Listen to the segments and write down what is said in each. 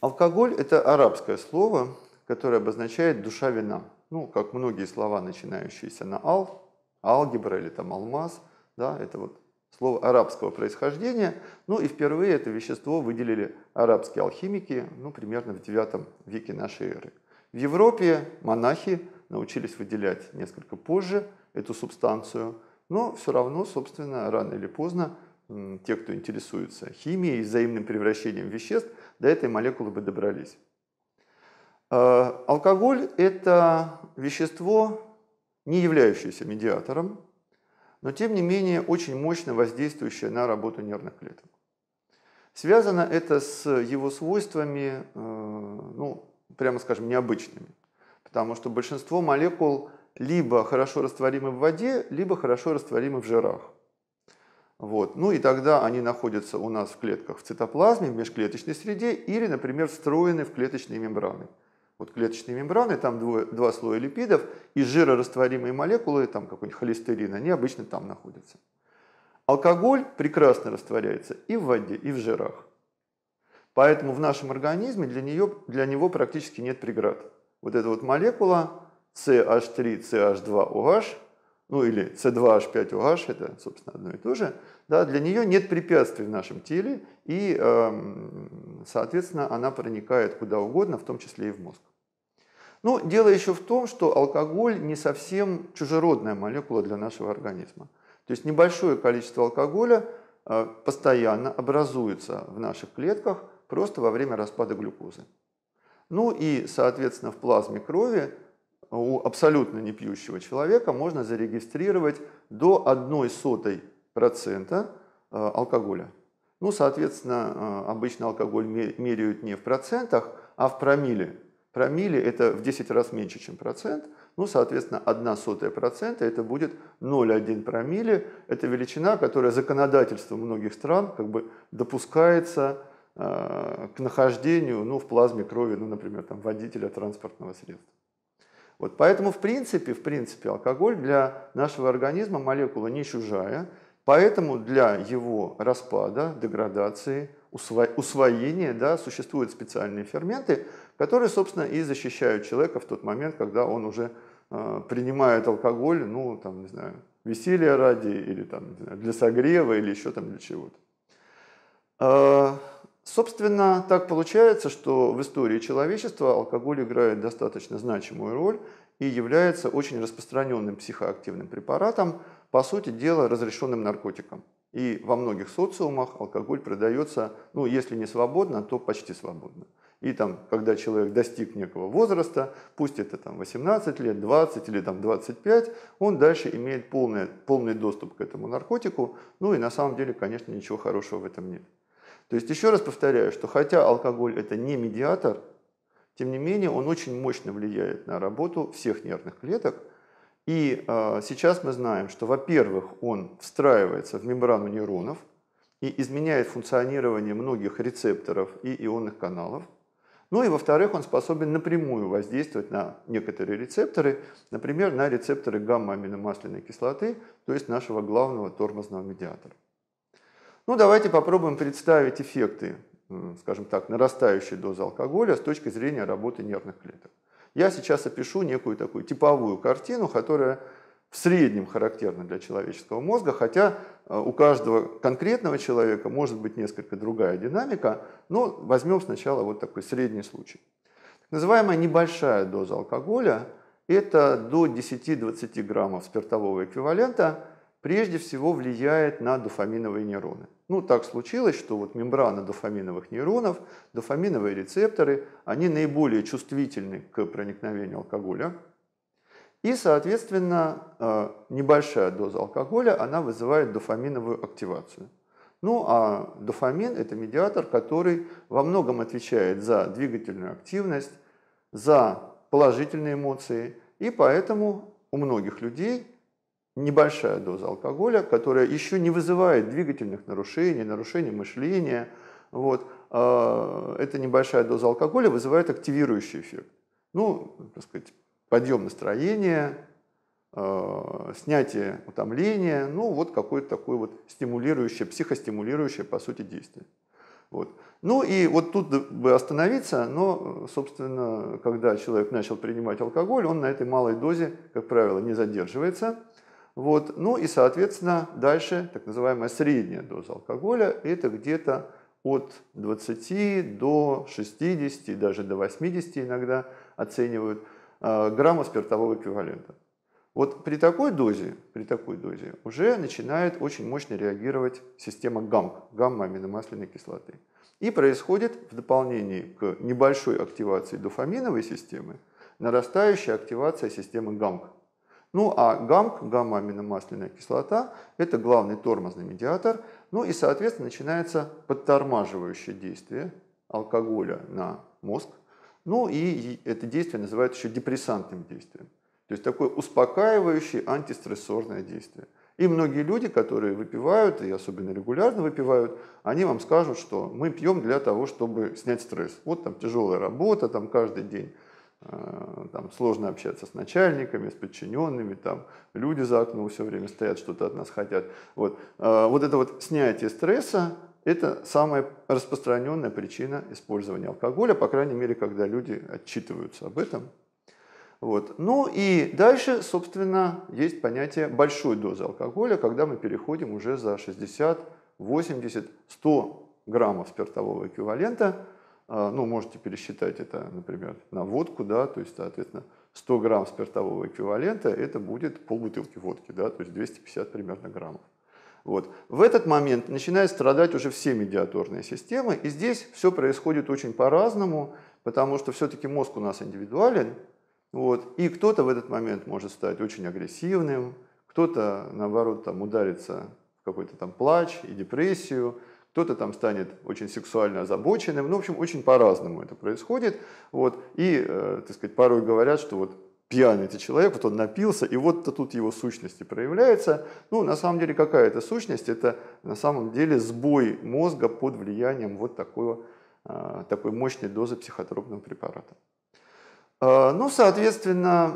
Алкоголь – это арабское слово, которое обозначает «душа вина». Ну, как многие слова, начинающиеся на «ал», «алгебра» или там «алмаз», да, это вот слово арабского происхождения. Ну и впервые это вещество выделили арабские алхимики, ну, примерно в 9 веке нашей эры. В Европе монахи научились выделять несколько позже эту субстанцию, но все равно, собственно, рано или поздно те, кто интересуется химией и взаимным превращением веществ – до этой молекулы бы добрались. Э, алкоголь – это вещество, не являющееся медиатором, но тем не менее очень мощно воздействующее на работу нервных клеток. Связано это с его свойствами, э, ну, прямо скажем, необычными, потому что большинство молекул либо хорошо растворимы в воде, либо хорошо растворимы в жирах. Вот. Ну и тогда они находятся у нас в клетках в цитоплазме, в межклеточной среде или, например, встроены в клеточные мембраны. Вот клеточные мембраны, там двое, два слоя липидов и жирорастворимые молекулы, там какой-нибудь холестерин, они обычно там находятся. Алкоголь прекрасно растворяется и в воде, и в жирах. Поэтому в нашем организме для, нее, для него практически нет преград. Вот эта вот молекула CH3, CH2, OH – ну или С2H5OH, это, собственно, одно и то же, да, для нее нет препятствий в нашем теле, и, эм, соответственно, она проникает куда угодно, в том числе и в мозг. Ну, дело еще в том, что алкоголь не совсем чужеродная молекула для нашего организма. То есть небольшое количество алкоголя э, постоянно образуется в наших клетках просто во время распада глюкозы. Ну и, соответственно, в плазме крови у абсолютно не пьющего человека можно зарегистрировать до одной сотой процента э, алкоголя. Ну, соответственно, э, обычно алкоголь меряют не в процентах, а в промилле. Промилле – это в 10 раз меньше, чем процент. Ну, соответственно, 1 сотая процента – это будет 0,1 промилле. Это величина, которая законодательством многих стран как бы допускается э, к нахождению ну, в плазме крови, ну, например, там, водителя транспортного средства. Вот поэтому, в принципе, в принципе, алкоголь для нашего организма молекула не чужая, поэтому для его распада, деградации, усво- усвоения да, существуют специальные ферменты, которые, собственно, и защищают человека в тот момент, когда он уже э, принимает алкоголь, ну, там, не знаю, веселья ради или там, знаю, для согрева или еще там для чего-то. А, Собственно, так получается, что в истории человечества алкоголь играет достаточно значимую роль и является очень распространенным психоактивным препаратом, по сути дела разрешенным наркотиком. И во многих социумах алкоголь продается, ну, если не свободно, то почти свободно. И там, когда человек достиг некого возраста, пусть это там 18 лет, 20 или там 25, он дальше имеет полный, полный доступ к этому наркотику. Ну и на самом деле, конечно, ничего хорошего в этом нет. То есть еще раз повторяю, что хотя алкоголь это не медиатор, тем не менее он очень мощно влияет на работу всех нервных клеток. И э, сейчас мы знаем, что, во-первых, он встраивается в мембрану нейронов и изменяет функционирование многих рецепторов и ионных каналов. Ну и, во-вторых, он способен напрямую воздействовать на некоторые рецепторы, например, на рецепторы гамма-аминомасляной кислоты, то есть нашего главного тормозного медиатора. Ну, давайте попробуем представить эффекты, скажем так, нарастающей дозы алкоголя с точки зрения работы нервных клеток. Я сейчас опишу некую такую типовую картину, которая в среднем характерна для человеческого мозга, хотя э, у каждого конкретного человека может быть несколько другая динамика, но возьмем сначала вот такой средний случай. Так называемая небольшая доза алкоголя – это до 10-20 граммов спиртового эквивалента, прежде всего влияет на дофаминовые нейроны. Ну, так случилось, что вот мембраны дофаминовых нейронов, дофаминовые рецепторы, они наиболее чувствительны к проникновению алкоголя. И, соответственно, э, небольшая доза алкоголя, она вызывает дофаминовую активацию. Ну, а дофамин – это медиатор, который во многом отвечает за двигательную активность, за положительные эмоции, и поэтому у многих людей – небольшая доза алкоголя, которая еще не вызывает двигательных нарушений, нарушений мышления. Вот. А, эта небольшая доза алкоголя вызывает активирующий эффект. Ну, так сказать, подъем настроения, а, снятие утомления, ну вот какое-то такое вот стимулирующее, психостимулирующее, по сути, действие. Вот. Ну и вот тут бы остановиться, но, собственно, когда человек начал принимать алкоголь, он на этой малой дозе, как правило, не задерживается – вот. Ну и, соответственно, дальше так называемая средняя доза алкоголя – это где-то от 20 до 60, даже до 80 иногда оценивают а, грамма спиртового эквивалента. Вот при такой дозе, при такой дозе уже начинает очень мощно реагировать система ГАМК, гамма-аминомасляной кислоты. И происходит в дополнении к небольшой активации дофаминовой системы, нарастающая активация системы ГАМК. Ну а ГАМК, гамма-аминомасляная кислота, это главный тормозный медиатор. Ну и, соответственно, начинается подтормаживающее действие алкоголя на мозг. Ну и это действие называют еще депрессантным действием. То есть такое успокаивающее антистрессорное действие. И многие люди, которые выпивают, и особенно регулярно выпивают, они вам скажут, что мы пьем для того, чтобы снять стресс. Вот там тяжелая работа, там каждый день Э, там сложно общаться с начальниками, с подчиненными, там люди за окном все время стоят, что-то от нас хотят. Вот, э, вот это вот снятие стресса – это самая распространенная причина использования алкоголя, по крайней мере, когда люди отчитываются об этом. Вот. Ну и дальше, собственно, есть понятие большой дозы алкоголя, когда мы переходим уже за 60, 80, 100 граммов спиртового эквивалента – а, ну, можете пересчитать это, например, на водку, да, то есть, соответственно, 100 грамм спиртового эквивалента, это будет полбутылки водки, да, то есть 250 примерно граммов. Вот. В этот момент начинает страдать уже все медиаторные системы, и здесь все происходит очень по-разному, потому что все-таки мозг у нас индивидуален, вот, и кто-то в этот момент может стать очень агрессивным, кто-то, наоборот, там, ударится в какой-то там плач и депрессию, кто-то там станет очень сексуально озабоченным, ну, в общем, очень по-разному это происходит, вот, и, э, так сказать, порой говорят, что вот пьяный этот человек, вот он напился, и вот тут его сущности проявляется. Ну, на самом деле, какая это сущность? Это на самом деле сбой мозга под влиянием вот такого, а, такой мощной дозы психотропного препарата. А, ну, соответственно,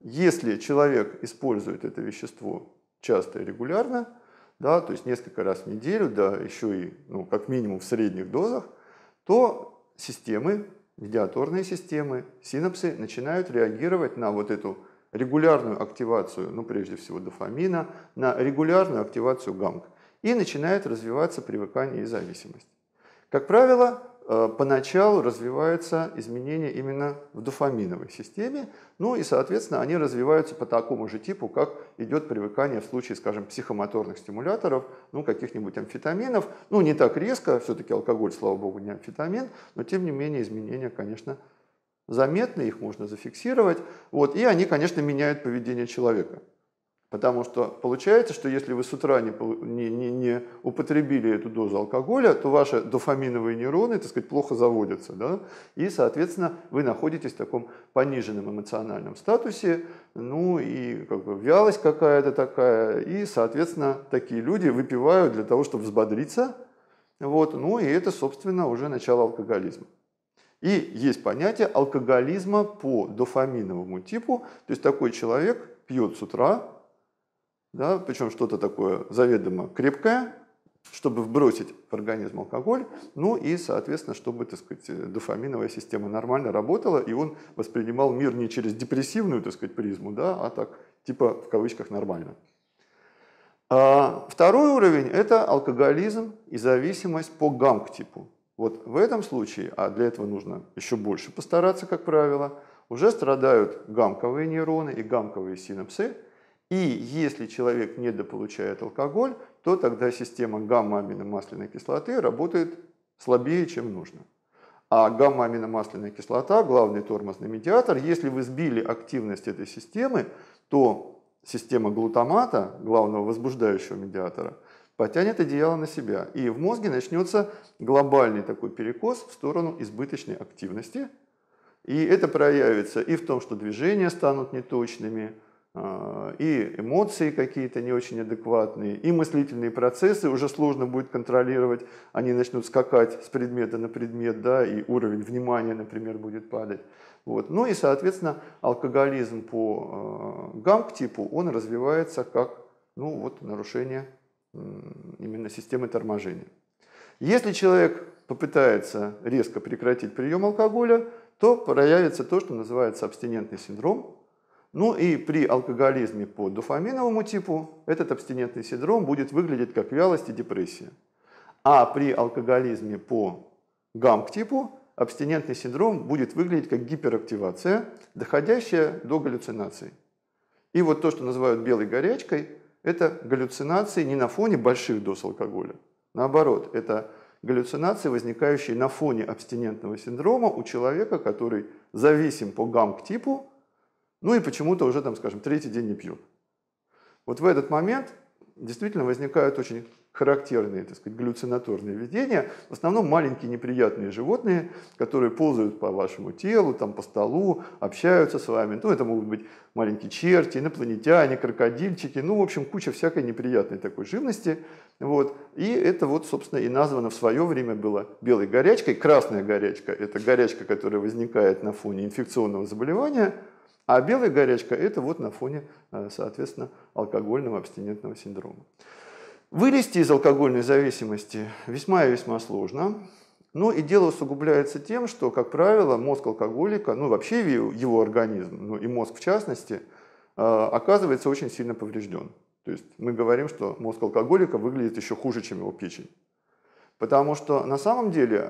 если человек использует это вещество часто и регулярно, да, то есть несколько раз в неделю, да, еще и ну, как минимум в средних дозах, то системы, медиаторные системы, синапсы начинают реагировать на вот эту регулярную активацию, ну прежде всего дофамина, на регулярную активацию гамк и начинает развиваться привыкание и зависимость. Как правило, Э, поначалу развиваются изменения именно в дофаминовой системе, ну и, соответственно, они развиваются по такому же типу, как идет привыкание в случае, скажем, психомоторных стимуляторов, ну, каких-нибудь амфетаминов, ну, не так резко, все-таки алкоголь, слава богу, не амфетамин, но, тем не менее, изменения, конечно, заметны, их можно зафиксировать, вот, и они, конечно, меняют поведение человека. Потому что получается, что если вы с утра не, не, не, не употребили эту дозу алкоголя, то ваши дофаминовые нейроны, так сказать, плохо заводятся. Да? И, соответственно, вы находитесь в таком пониженном эмоциональном статусе, ну и как бы вялость какая-то такая. И, соответственно, такие люди выпивают для того, чтобы взбодриться. Вот. Ну и это, собственно, уже начало алкоголизма. И есть понятие алкоголизма по дофаминовому типу. То есть такой человек пьет с утра, да, причем что-то такое заведомо крепкое, чтобы вбросить в организм алкоголь, ну и, соответственно, чтобы, так сказать, э, дофаминовая система нормально работала, и он воспринимал мир не через депрессивную, так сказать, призму, да, а так, типа, в кавычках, нормально. А второй уровень – это алкоголизм и зависимость по ГАМК-типу. Вот в этом случае, а для этого нужно еще больше постараться, как правило, уже страдают гамковые нейроны и гамковые синапсы – и если человек недополучает алкоголь, то тогда система гамма-аминомасляной кислоты работает слабее, чем нужно. А гамма-аминомасляная кислота – главный тормозный медиатор. Если вы сбили активность этой системы, то система глутамата, главного возбуждающего медиатора, потянет одеяло на себя. И в мозге начнется глобальный такой перекос в сторону избыточной активности. И это проявится и в том, что движения станут неточными, а, и эмоции какие-то не очень адекватные, и мыслительные процессы уже сложно будет контролировать, они начнут скакать с предмета на предмет, да, и уровень внимания, например, будет падать. Вот. Ну и, соответственно, алкоголизм по а, ГАМК-типу, он развивается как ну, вот, нарушение именно системы торможения. Если человек попытается резко прекратить прием алкоголя, то проявится то, что называется абстинентный синдром, ну и при алкоголизме по дофаминовому типу этот абстинентный синдром будет выглядеть как вялость и депрессия. А при алкоголизме по гамк-типу абстинентный синдром будет выглядеть как гиперактивация, доходящая до галлюцинаций. И вот то, что называют белой горячкой, это галлюцинации не на фоне больших доз алкоголя. Наоборот, это галлюцинации, возникающие на фоне абстинентного синдрома у человека, который зависим по гамк-типу ну и почему-то уже, там, скажем, третий день не пьют. Вот в этот момент действительно возникают очень характерные, так сказать, галлюцинаторные видения. В основном маленькие неприятные животные, которые ползают по вашему телу, там, по столу, общаются с вами. Ну, это могут быть маленькие черти, инопланетяне, крокодильчики. Ну, в общем, куча всякой неприятной такой живности. Вот. И это вот, собственно, и названо в свое время было белой горячкой. Красная горячка – это горячка, которая возникает на фоне инфекционного заболевания – а белая горячка – это вот на фоне, э, соответственно, алкогольного абстинентного синдрома. Вылезти из алкогольной зависимости весьма и весьма сложно. Ну и дело усугубляется тем, что, как правило, мозг алкоголика, ну вообще его организм, ну и мозг в частности, э, оказывается очень сильно поврежден. То есть мы говорим, что мозг алкоголика выглядит еще хуже, чем его печень. Потому что на самом деле э,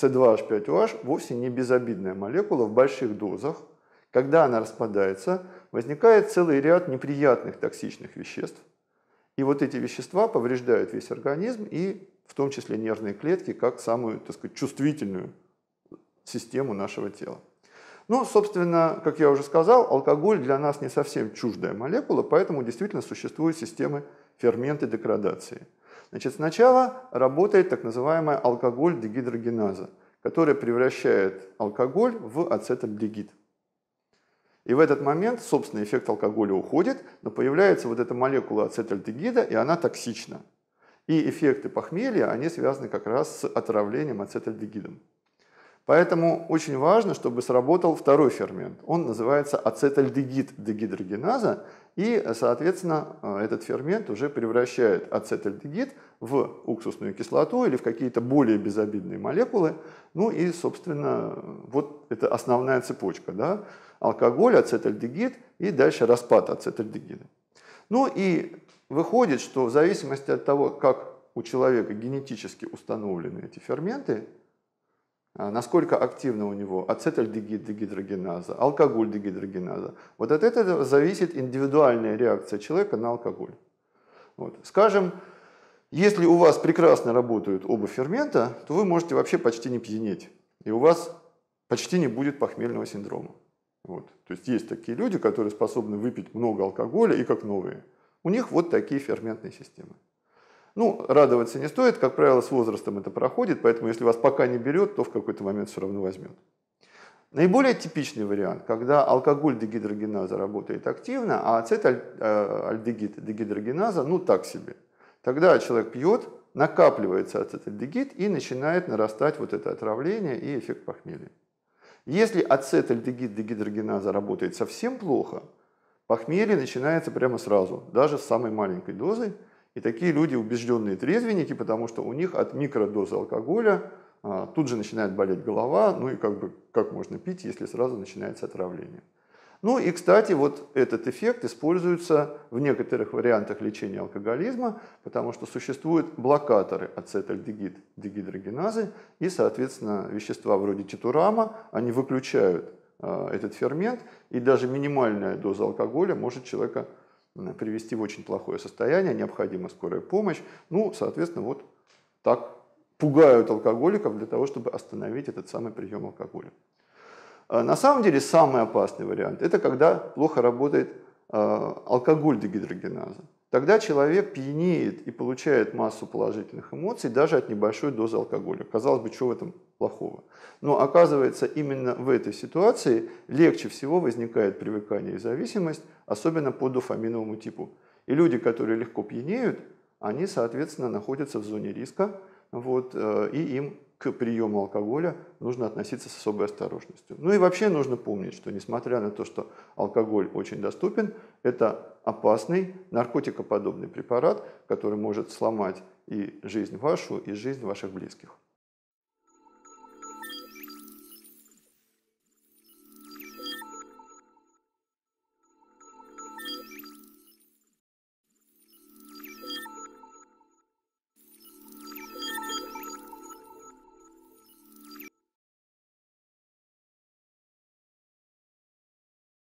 C2H5OH вовсе не безобидная молекула в больших дозах – когда она распадается, возникает целый ряд неприятных токсичных веществ. И вот эти вещества повреждают весь организм и в том числе нервные клетки, как самую так сказать, чувствительную систему нашего тела. Ну, собственно, как я уже сказал, алкоголь для нас не совсем чуждая молекула, поэтому действительно существуют системы ферменты деградации. Значит, сначала работает так называемая алкоголь-дегидрогеназа, которая превращает алкоголь в ацетальдегид. И в этот момент, собственно, эффект алкоголя уходит, но появляется вот эта молекула ацетальдегида, и она токсична. И эффекты похмелья, они связаны как раз с отравлением ацетальдегидом. Поэтому очень важно, чтобы сработал второй фермент. Он называется ацетальдегид дегидрогеназа, и, соответственно, э, этот фермент уже превращает ацетальдегид в уксусную кислоту или в какие-то более безобидные молекулы. Ну и, собственно, вот это основная цепочка. Да? Алкоголь, ацетальдегид и дальше распад ацетальдегида. Ну и выходит, что в зависимости от того, как у человека генетически установлены эти ферменты, а, насколько активно у него ацетальдегид дегидрогеназа, алкоголь дегидрогеназа. Вот от этого зависит индивидуальная реакция человека на алкоголь. Вот. Скажем, если у вас прекрасно работают оба фермента, то вы можете вообще почти не пьянеть, и у вас почти не будет похмельного синдрома. Вот. То есть есть такие люди, которые способны выпить много алкоголя и как новые. У них вот такие ферментные системы. Ну, радоваться не стоит, как правило, с возрастом это проходит, поэтому если вас пока не берет, то в какой-то момент все равно возьмет. Наиболее типичный вариант, когда алкоголь дегидрогеназа работает активно, а ацетальдегид э, дегидрогеназа, ну так себе. Тогда человек пьет, накапливается ацетальдегид и начинает нарастать вот это отравление и эффект похмелья. Если ацетальдегид дегидрогеназа работает совсем плохо, похмелье начинается прямо сразу, даже с самой маленькой дозой – и такие люди убежденные трезвенники, потому что у них от микродозы алкоголя а, тут же начинает болеть голова, ну и как бы как можно пить, если сразу начинается отравление. Ну и, кстати, вот этот эффект используется в некоторых вариантах лечения алкоголизма, потому что существуют блокаторы ацетальдегид, дегидрогеназы и, соответственно, вещества вроде титурама, они выключают э, этот фермент, и даже минимальная доза алкоголя может человека Э, привести в очень плохое состояние, необходима скорая помощь. Ну, соответственно, вот так пугают алкоголиков для того, чтобы остановить этот самый прием алкоголя. А, на самом деле самый опасный вариант – это когда плохо работает а, алкоголь дегидрогеназа тогда человек пьянеет и получает массу положительных эмоций даже от небольшой дозы алкоголя. Казалось бы, что в этом плохого? Но оказывается, именно в этой ситуации легче всего возникает привыкание и зависимость, особенно по дофаминовому типу. И люди, которые легко пьянеют, они, соответственно, находятся в зоне риска, вот, э, и им к приему алкоголя нужно относиться с особой осторожностью. Ну и вообще нужно помнить, что несмотря на то, что алкоголь очень доступен, это опасный наркотикоподобный препарат, который может сломать и жизнь вашу, и жизнь ваших близких.